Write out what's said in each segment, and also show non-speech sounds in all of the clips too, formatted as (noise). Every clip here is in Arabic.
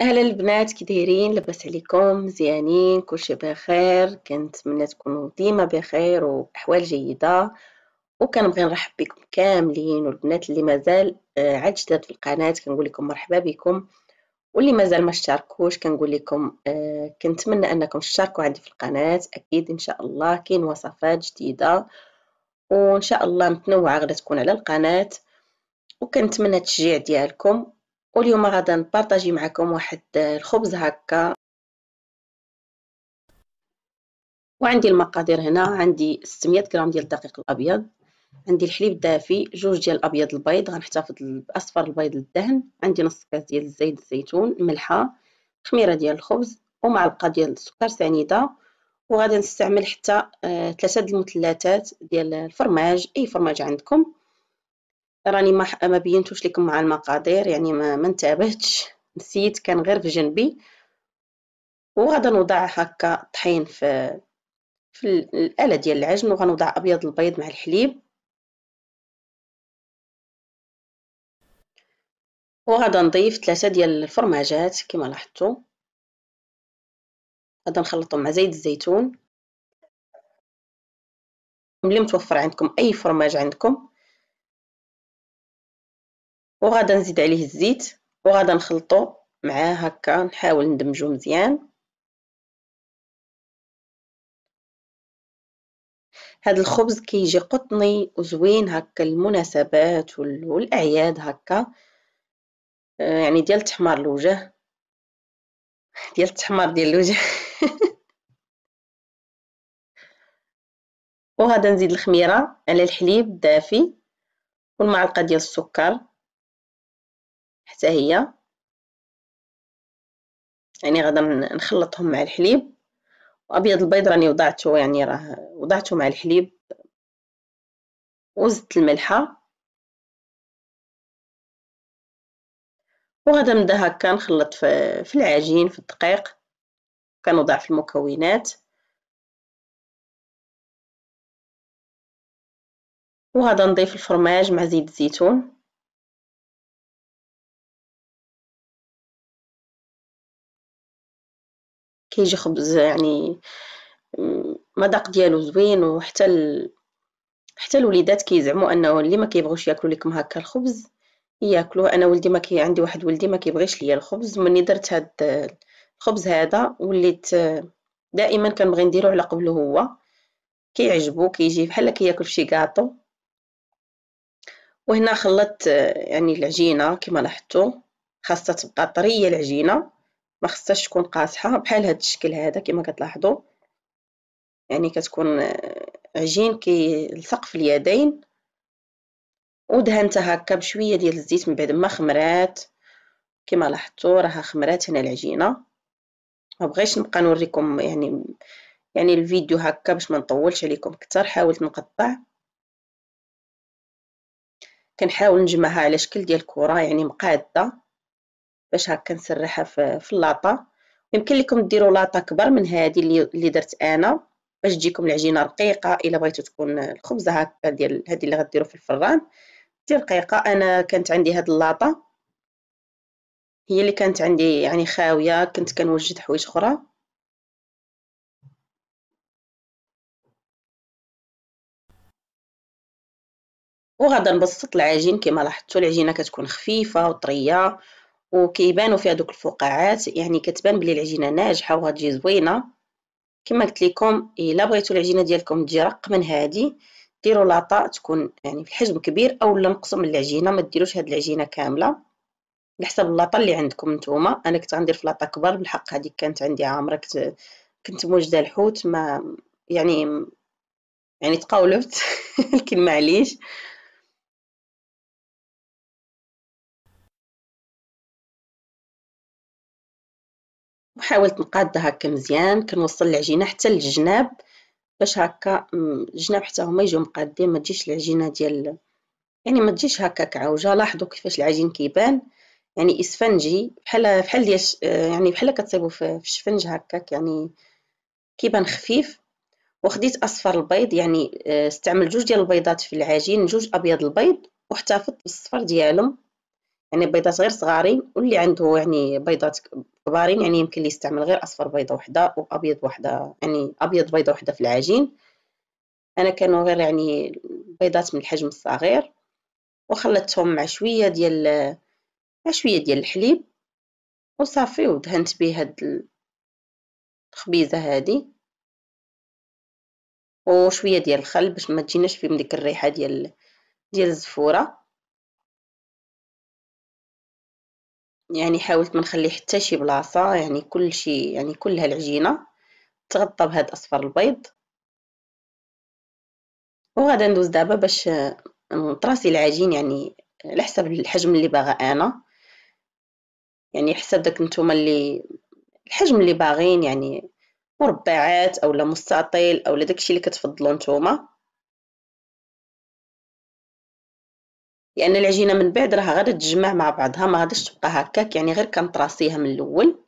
اهلا البنات كي دايرين لاباس عليكم مزيانين كلشي بخير كنتمنى تكونوا ديما بخير واحوال جيده وكنبغي نرحب بكم كاملين والبنات اللي مازال آه، عاد جداد في القناه كنقول لكم مرحبا بكم واللي مازال ما اشتركوش كنقول لكم آه، كنتمنى انكم تشتركوا عندي في القناه اكيد ان شاء الله كاين وصفات جديده وان شاء الله متنوعه غدا تكون على القناه وكنتمنى التشجيع ديالكم واليوم غادا نبارطاجي معكم واحد الخبز هكا وعندي المقادير هنا عندي 600 غرام ديال الدقيق الابيض عندي الحليب الدافي جوج ديال الابيض البيض غنحتفظ باصفر البيض للدهن عندي نص كاس ديال زيت الزيتون ملحه خميره ديال الخبز ومعلقه ديال السكر سنيده وغادي نستعمل حتى آه، ثلاثه د المثلثات ديال الفرماج اي فرماج عندكم راني ما ما بينتوش لكم مع المقادير يعني ما, ما انتبهتش نسيت كان غير في جنبي وغادا نوضع هكا طحين في في الاله ديال العجن وغنوضع ابيض البيض مع الحليب وغادا نضيف ثلاثه ديال الفرماجات كما لاحظتوا غادا نخلطهم مع زيت الزيتون ملي متوفر عندكم اي فرماج عندكم وغادا نزيد عليه الزيت وغادا نخلطو معاه هكا نحاول ندمجو مزيان هاد الخبز كيجي قطني وزوين هكا المناسبات والاعياد هكا آه، يعني ديال تحمار الوجه ديال تحمار ديال الوجه (laughs) وغادا نزيد الخميره على الحليب الدافي والمعلقه ديال السكر حتى هي يعني غادا نخلطهم مع الحليب وابيض البيض راني وضعته يعني راه وضعته مع الحليب وزدت الملحه وغادا نبدا هكا نخلط في العجين في الدقيق كنوضع في المكونات وغادا نضيف الفرماج مع زيت الزيتون كيجي خبز يعني مذاق ديالو زوين وحتى ال... حتى الوليدات كيزعموا انه اللي ما كيبغوش ياكلوا لكم هكا الخبز ياكلوه انا ولدي ما كي عندي واحد ولدي ما كيبغيش ليا الخبز مني درت هاد الخبز هذا وليت دائما كنبغي نديرو على قبله هو كيعجبو كيجي بحال كياكل فشي كاطو وهنا خلطت يعني العجينه كما لاحظتوا خاصها تبقى طريه العجينه ما خصهاش تكون قاصحه بحال هذا الشكل هذا كما كتلاحظوا يعني كتكون آه، عجين كيلصق في اليدين ودهنتها هكا بشويه ديال الزيت من بعد ما خمرات كما لاحظتوا راها خمرات هنا العجينه ما بغيتش نبقى نوريكم يعني يعني الفيديو هكا باش ما نطولش عليكم كثر حاولت نقطع كنحاول نجمعها على شكل ديال كره يعني مقاده باش هكا نسرحها في, في اللاطه يمكن لكم ديروا لاطه كبر من هذه اللي, اللي درت انا باش تجيكم العجينه رقيقه الا بغيتو تكون الخبزه هكا ديال هذه اللي غديروا في الفران دي رقيقه انا كانت عندي هاد اللاطه هي اللي كانت عندي يعني خاويه كنت كنوجد حوايج اخرى وغادا نبسط العجين كما لاحظتوا العجينه كتكون خفيفه وطريه وكيبانوا فيها دوك الفقاعات يعني كتبان بلي العجينه ناجحه وغتجي زوينه كما قلت لكم الا بغيتو العجينه ديالكم تجي رق من هادي ديروا لاطا تكون يعني في الحجم كبير اولا نقصوا من العجينه ما ديروش هاد العجينه كامله على اللاطا اللي عندكم نتوما انا كنت غندير في لاطا كبار بالحق هذه كانت عندي عامره كنت كنت موجده الحوت ما يعني يعني تقاولفت (laughs) لكن معليش وحاولت نقادها هكا مزيان كنوصل العجينه حتى للجناب باش هكا الجناب حتى هما يجيو مقادين ما تجيش العجينه ديال يعني ما تجيش هكاك كعوجه لاحظوا كيفاش العجين كيبان يعني اسفنجي بحال بحال ديال يعني بحال كتصيبو في الشفنج هكاك يعني كيبان خفيف وخديت اصفر البيض يعني آه، استعمل جوج ديال البيضات في العجين جوج ابيض البيض واحتفظت بالصفر ديالهم يعني بيضات غير صغارين واللي عنده يعني بيضات كبارين يعني يمكن لي يستعمل غير اصفر بيضه وحده وابيض وحده يعني ابيض بيضه وحده في العجين انا كانوا غير يعني بيضات من الحجم الصغير وخلطتهم مع شويه ديال مع شويه ديال الحليب وصافي ودهنت به هاد الخبيزه هادي وشويه ديال الخل باش ما تجيناش فيهم ديك الريحه ديال ديال الزفوره يعني حاولت ما نخلي حتى شي بلاصه يعني كل شي يعني كلها العجينه تغطى بهاد أصفر البيض وغادا ندوز دابا باش نطراسي العجين يعني على حسب الحجم اللي باغا انا يعني حسب داك نتوما اللي الحجم اللي باغين يعني مربعات اولا مستطيل اولا داكشي اللي كتفضلو نتوما لان العجينه من بعد راها غادي تجمع مع بعضها ما غاديش تبقى هكاك يعني غير كنطراسيها من الاول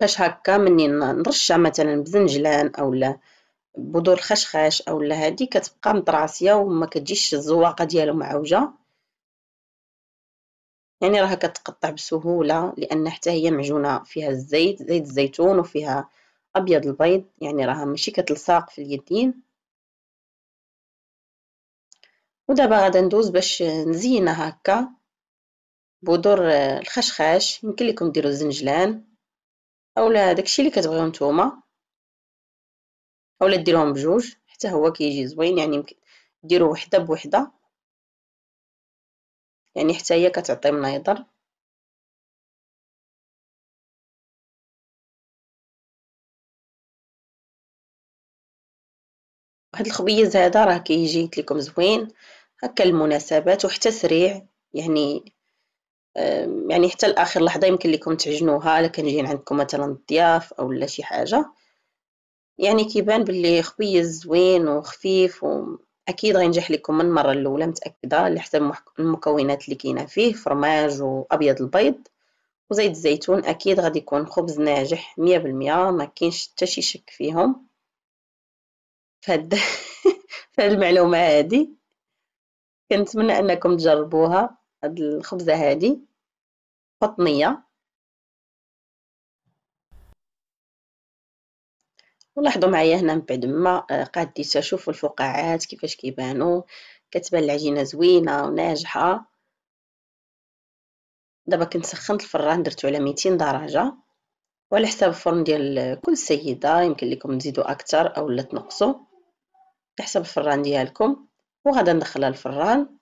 باش هكا مني نرشها مثلا بزنجلان اولا بذور الخشخاش اولا هذه كتبقى مطراسيه وما كتجيش الزواقه ديالو معوجه يعني راها كتقطع بسهوله لان حتى هي معجونه فيها الزيت زيت الزيتون وفيها أبيض البيض يعني راها ماشي كتلصاق في اليدين ودابا غادا ندوز باش نزينها هكا بودور الخشخاش يمكن لكم ديروا الزنجلان اولا داكشي اللي كتبغيو نتوما اولا ديروهم بجوج حتى هو كيجي زوين يعني يمكن ديروا وحده بوحده يعني حتى هي كتعطي مناظر هاد الخبيز هذا راه كيجي قلت لكم زوين هكا المناسبات وحتى سريع يعني يعني حتى لاخر لحظه يمكن لكم تعجنوها الا كان جايين عندكم مثلا الضياف اولا شي حاجه يعني كيبان باللي خبيز زوين وخفيف واكيد غينجح لكم من المره الاولى متاكده على حسب المكونات اللي كاينه فيه فرماج وابيض البيض وزيت الزيتون اكيد غادي يكون خبز ناجح 100% ما كاينش حتى شي شك فيهم فهاد (laughs) فهاد المعلومه هادي كنتمنى انكم تجربوها هاد الخبزه هادي قطنيه ولاحظوا معايا هنا من بعد ما آه، قادي شوفوا الفقاعات كيفاش كيبانوا كتبان العجينه زوينه وناجحه دابا كنت سخنت الفران درتو على 200 درجه وعلى حساب الفرن ديال كل سيده يمكن لكم تزيدوا اكثر او لا تنقصوا تحسب الفران ديالكم وغادا ندخلها الفران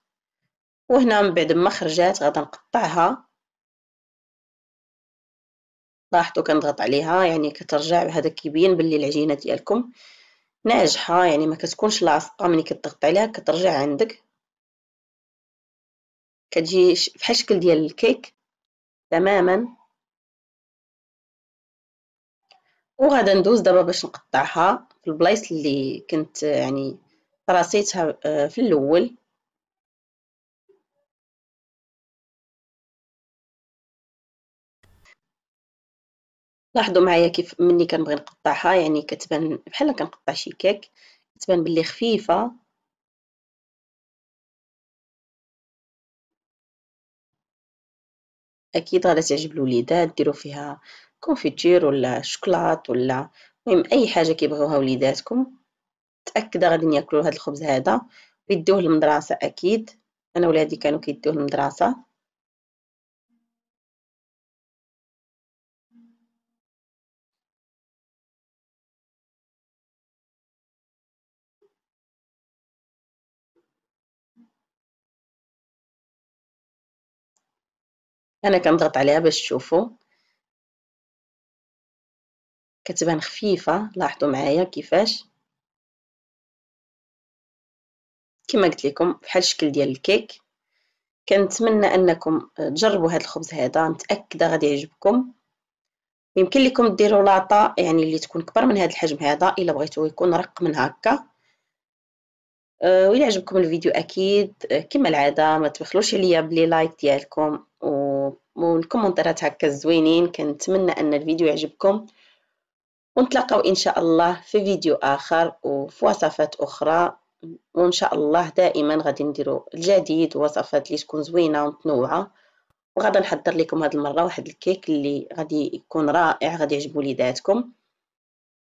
وهنا من بعد ما خرجات غادا نقطعها لاحظوا كنضغط عليها يعني كترجع هذا كيبين باللي العجينه ديالكم ناجحه يعني ما كتكونش لاصقه ملي كتضغط عليها كترجع عندك كتجي بحال الشكل ديال الكيك تماما وغادا ندوز دابا باش نقطعها في البلايص اللي كنت يعني تراسيتها آه، في الاول لاحظوا معايا كيف مني كنبغي نقطعها يعني كتبان بحال كنقطع شي كيك كتبان بلي خفيفه اكيد غادا تعجب الوليدات ديروا فيها كونفيتير ولا شوكولات ولا المهم اي حاجه كيبغيوها وليداتكم متاكده غادي ياكلوا هذا الخبز هذا ويديوه للمدرسه اكيد انا ولادي كانوا كيديوه للمدرسه انا كنضغط عليها باش تشوفوا كتبان خفيفه لاحظوا معايا كيفاش كما قلت لكم بحال الشكل ديال الكيك كنتمنى انكم تجربوا هذا الخبز هذا متاكده غادي يعجبكم يمكن لكم ديروا لاطا يعني اللي تكون كبر من هذا الحجم هذا الا بغيتو يكون رق من هكا أه وإلا عجبكم الفيديو اكيد كما العاده ما تبخلوش عليا بلي لايك ديالكم والكومنتات هكا الزوينين كنتمنى ان الفيديو يعجبكم ونتلاقاو إن شاء الله في فيديو آخر وفي وصفات أخرى وإن شاء الله دائما غادي نديرو الجديد وصفات اللي تكون زوينة ومتنوعة وغادي نحضر لكم هاد المرة واحد الكيك اللي غادي يكون رائع غادي يعجب وليداتكم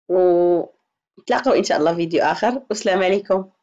ونتلاقاو إن شاء الله في فيديو آخر والسلام عليكم